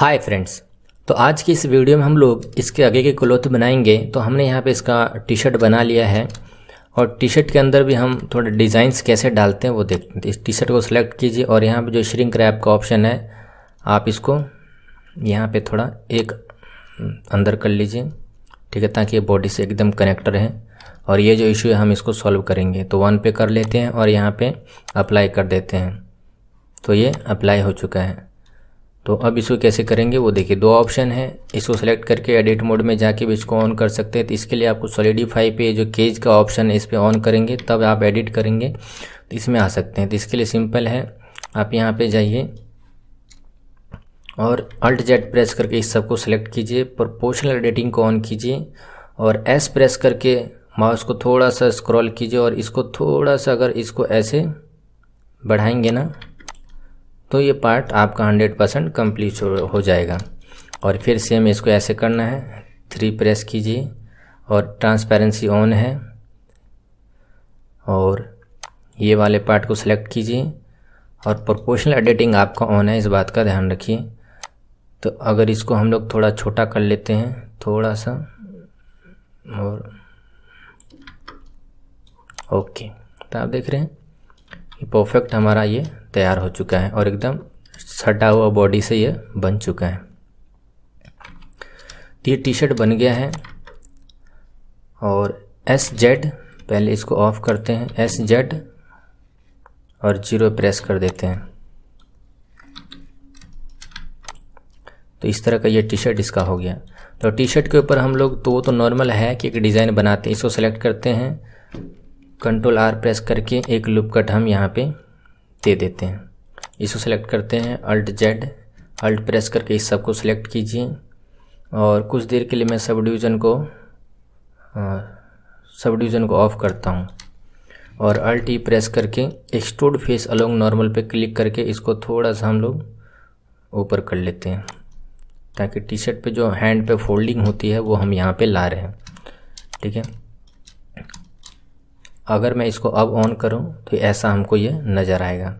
hi friends तो आज की इस वीडियो में हम लोग इसके आगे के क्लोथ बनाएंगे तो हमने यहाँ पे इसका टी शर्ट बना लिया है और टी शर्ट के अंदर भी हम थोड़े डिज़ाइंस कैसे डालते हैं वो देखते हैं इस टी शर्ट को सिलेक्ट कीजिए और यहाँ पे जो श्रिंक रैप का ऑप्शन है आप इसको यहाँ पे थोड़ा एक हम्म, अंदर कर लीजिए ठीक है ताकि बॉडी से एकदम कनेक्ट रहें और ये जो इशू है हम इसको सॉल्व करेंगे तो वन पे कर लेते हैं और यहाँ पर अप्लाई कर देते हैं तो ये अप्लाई हो चुका है तो अब इसको कैसे करेंगे वो देखिए दो ऑप्शन है इसको सेलेक्ट करके एडिट मोड में जाके भी इसको ऑन कर सकते हैं तो इसके लिए आपको सॉलिडिफाई पे जो केज का ऑप्शन है इस पर ऑन करेंगे तब आप एडिट करेंगे तो इसमें आ सकते हैं तो इसके लिए सिंपल है आप यहाँ पे जाइए और अल्ट जेड प्रेस करके इस सबको सेलेक्ट कीजिए प्रोपोर्शनल एडिटिंग को ऑन कीजिए और एस प्रेस करके माउस को थोड़ा सा स्क्रॉल कीजिए और इसको थोड़ा सा अगर इसको ऐसे बढ़ाएंगे ना तो ये पार्ट आपका हंड्रेड परसेंट कम्प्लीट हो जाएगा और फिर सेम इसको ऐसे करना है थ्री प्रेस कीजिए और ट्रांसपेरेंसी ऑन है और ये वाले पार्ट को सिलेक्ट कीजिए और प्रोपोर्शनल एडिटिंग आपका ऑन है इस बात का ध्यान रखिए तो अगर इसको हम लोग थोड़ा छोटा कर लेते हैं थोड़ा सा और ओके तो आप देख रहे हैं परफेक्ट हमारा ये तैयार हो चुका है और एकदम सटा हुआ बॉडी से ये बन चुका है तो ये टी शर्ट बन गया है और एस जेड पहले इसको ऑफ करते हैं एस जेड और जीरो प्रेस कर देते हैं तो इस तरह का ये टी शर्ट इसका हो गया तो टी शर्ट के ऊपर हम लोग तो वो तो नॉर्मल है कि एक डिज़ाइन बनाते हैं इसको सेलेक्ट करते हैं कंट्रोल आर प्रेस करके एक लुप कट हम यहाँ पे दे देते हैं इसको सेलेक्ट करते हैं अल्ट जेड अल्ट प्रेस करके इस सब को सिलेक्ट कीजिए और कुछ देर के लिए मैं सब डिवीज़न को सब डिवीज़न को ऑफ़ करता हूँ और अल्ट ई प्रेस करके एक्सटूड फेस अलोंग नॉर्मल पे क्लिक करके इसको थोड़ा सा हम लोग ऊपर कर लेते हैं ताकि टी शर्ट पर जो हैंड पे फोल्डिंग होती है वो हम यहाँ पे ला रहे हैं ठीक है अगर मैं इसको अब ऑन करूं तो ऐसा हमको ये नज़र आएगा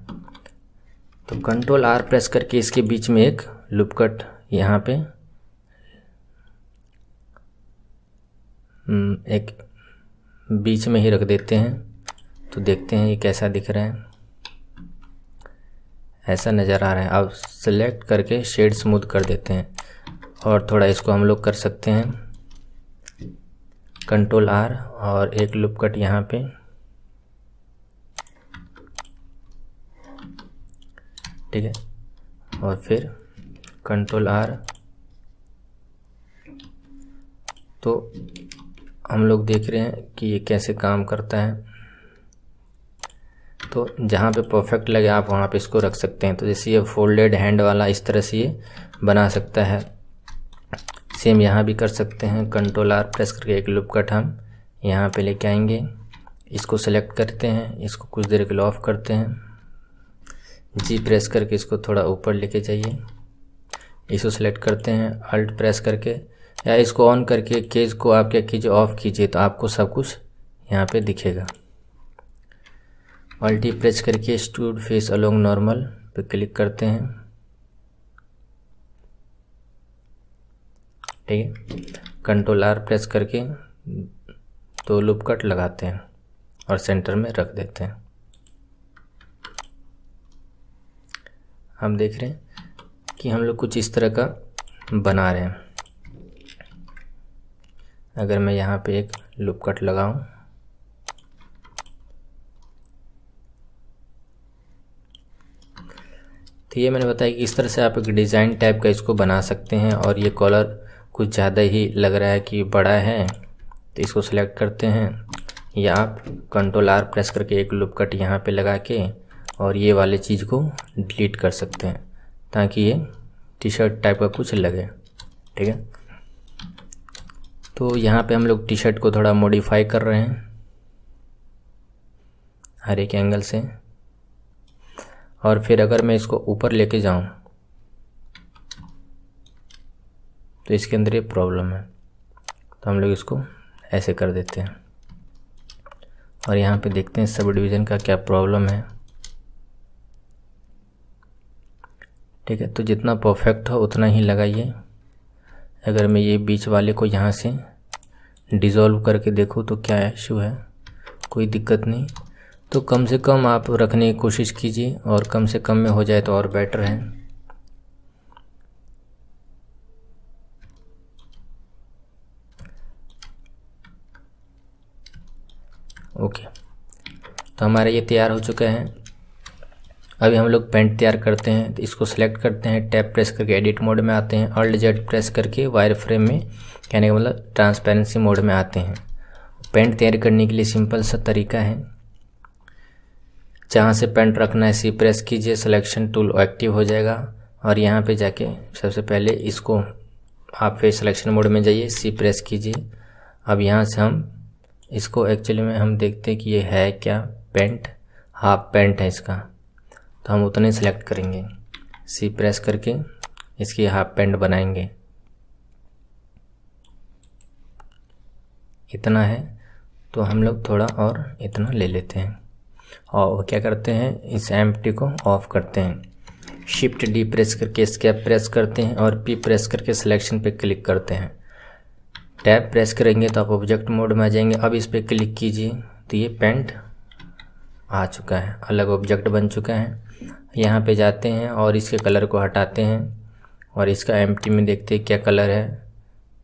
तो कंट्रोल आर प्रेस करके इसके बीच में एक लुपकट यहाँ पे हम्म, एक बीच में ही रख देते हैं तो देखते हैं ये कैसा दिख रहा है ऐसा नज़र आ रहा है अब सेलेक्ट करके शेड स्मूथ कर देते हैं और थोड़ा इसको हम लोग कर सकते हैं कंट्रोल आर और एक लुपकट यहाँ पे ठीक है और फिर कंट्रोल आर तो हम लोग देख रहे हैं कि ये कैसे काम करता है तो जहाँ पे परफेक्ट लगे आप वहाँ पे इसको रख सकते हैं तो जैसे ये फोल्डेड हैंड वाला इस तरह से ये बना सकता है सेम यहाँ भी कर सकते हैं कंट्रोल आर प्रेस करके एक लुप कट हम यहाँ पे लेके आएंगे इसको सेलेक्ट करते हैं इसको कुछ देर के लिए ऑफ़ करते हैं जी प्रेस करके इसको थोड़ा ऊपर लेके जाइए इसको सेलेक्ट करते हैं अल्ट प्रेस करके या इसको ऑन करके केज को आप क्या कीजिए ऑफ़ कीजिए तो आपको सब कुछ यहाँ पे दिखेगा अल्टी प्रेस करके स्टूड फेस अलोंग नॉर्मल पे क्लिक करते हैं ठीक है कंट्रोल आर प्रेस करके दो लूप कट लगाते हैं और सेंटर में रख देते हैं हम देख रहे हैं कि हम लोग कुछ इस तरह का बना रहे हैं अगर मैं यहाँ पे एक लुप कट लगाऊँ तो ये मैंने बताया कि इस तरह से आप एक डिज़ाइन टाइप का इसको बना सकते हैं और ये कॉलर कुछ ज़्यादा ही लग रहा है कि बड़ा है तो इसको सेलेक्ट करते हैं या आप कंट्रोल आर प्रेस करके एक लुप कट यहाँ पे लगा के और ये वाले चीज़ को डिलीट कर सकते हैं ताकि ये टी शर्ट टाइप का कुछ लगे ठीक है तो यहाँ पे हम लोग टी शर्ट को थोड़ा मॉडिफाई कर रहे हैं हर एक एंगल से और फिर अगर मैं इसको ऊपर लेके जाऊँ तो इसके अंदर ये प्रॉब्लम है तो हम लोग इसको ऐसे कर देते हैं और यहाँ पे देखते हैं सब डिवीज़न का क्या प्रॉब्लम है ठीक है तो जितना परफेक्ट हो उतना ही लगाइए अगर मैं ये बीच वाले को यहाँ से डिज़ोल्व करके देखूँ तो क्या इशू है कोई दिक्कत नहीं तो कम से कम आप रखने की कोशिश कीजिए और कम से कम में हो जाए तो और बेटर है ओके तो हमारा ये तैयार हो चुका है अभी हम लोग पेंट तैयार करते हैं तो इसको सेलेक्ट करते हैं टैप प्रेस करके एडिट मोड में आते हैं अल्ट जेड प्रेस करके वायर फ्रेम में कहने का मतलब ट्रांसपेरेंसी मोड में आते हैं पेंट तैयार करने के लिए सिंपल सा तरीका है जहाँ से पेंट रखना है सी प्रेस कीजिए सिलेक्शन टूल एक्टिव हो जाएगा और यहाँ पे जाके सबसे पहले इसको आप फिर सिलेक्शन मोड में जाइए सी प्रेस कीजिए अब यहाँ से हम इसको एक्चुअली में हम देखते हैं कि ये है क्या पेंट हाफ पेंट है इसका तो हम उतने सेलेक्ट करेंगे सी प्रेस करके इसकी हाफ पेंट बनाएंगे इतना है तो हम लोग थोड़ा और इतना ले लेते हैं और क्या करते हैं इस एम को ऑफ़ करते हैं शिफ्ट डी प्रेस करके स्केप प्रेस करते हैं और पी प्रेस करके सिलेक्शन पे क्लिक करते हैं टैब प्रेस करेंगे तो आप ऑब्जेक्ट मोड में आ जाएंगे अब इस पर क्लिक कीजिए तो ये पेंट आ चुका है अलग ऑब्जेक्ट बन चुका है यहाँ पे जाते हैं और इसके कलर को हटाते हैं और इसका एम में देखते हैं क्या कलर है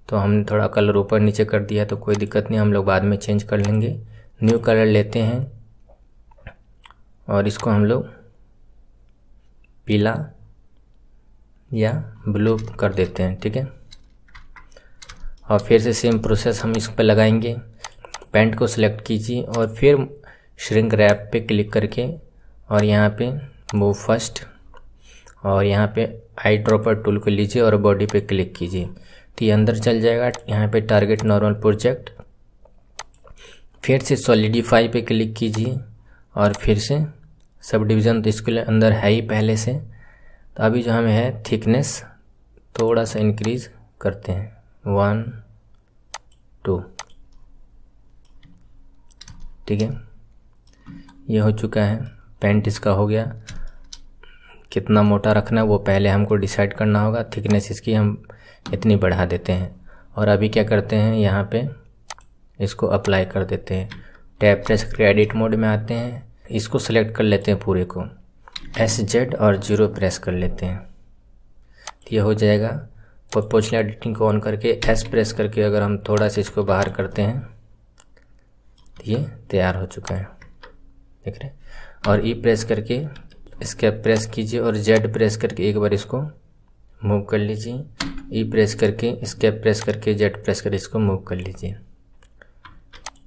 तो हमने थोड़ा कलर ऊपर नीचे कर दिया तो कोई दिक्कत नहीं हम लोग बाद में चेंज कर लेंगे न्यू कलर लेते हैं और इसको हम लोग पीला या ब्लू कर देते हैं ठीक है और फिर से सेम प्रोसेस हम इस पर लगाएंगे पेंट को सिलेक्ट कीजिए और फिर श्रिंक रैप पे क्लिक करके और यहाँ पे मूव फर्स्ट और यहाँ पे आई ड्रॉपर टूल को लीजिए और बॉडी पे क्लिक कीजिए तो ये अंदर चल जाएगा यहाँ पे टारगेट नॉर्मल प्रोजेक्ट फिर से सॉलिडिफाई पे क्लिक कीजिए और फिर से सब डिवीज़न तो इसके अंदर है ही पहले से तो अभी जो हमें है थिकनेस थोड़ा सा इंक्रीज करते हैं वन टू ठीक है ये हो चुका है पेंट इसका हो गया कितना मोटा रखना है वो पहले हमको डिसाइड करना होगा थिकनेस इसकी हम इतनी बढ़ा देते हैं और अभी क्या करते हैं यहाँ पे इसको अप्लाई कर देते हैं टैप प्रेस करके एडिट मोड में आते हैं इसको सेलेक्ट कर लेते हैं पूरे को एस जेड और जीरो प्रेस कर लेते हैं ये हो जाएगा पोर्शनल एडिटिंग को ऑन करके एस प्रेस करके अगर हम थोड़ा सा इसको बाहर करते हैं ये तैयार हो चुका है देख रहे और ई e प्रेस करके इसके प्रेस कीजिए और जेड प्रेस करके एक बार इसको मूव कर लीजिए ई e प्रेस करके इसके प्रेस करके जेड प्रेस करके इसको मूव कर लीजिए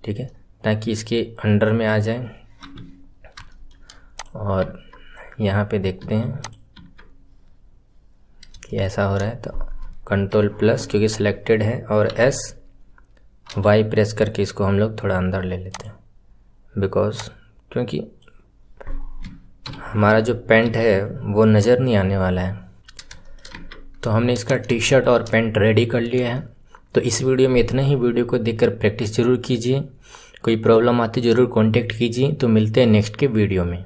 ठीक है ताकि इसके अंडर में आ जाए और यहाँ पे देखते हैं कि ऐसा हो रहा है तो कंट्रोल प्लस क्योंकि सिलेक्टेड है और एस वाई प्रेस करके इसको हम लोग थोड़ा अंदर ले लेते हैं बिकॉज क्योंकि हमारा जो पेंट है वो नज़र नहीं आने वाला है तो हमने इसका टी शर्ट और पेंट रेडी कर लिया है तो इस वीडियो में इतना ही वीडियो को देखकर प्रैक्टिस ज़रूर कीजिए कोई प्रॉब्लम आती ज़रूर कांटेक्ट कीजिए तो मिलते हैं नेक्स्ट के वीडियो में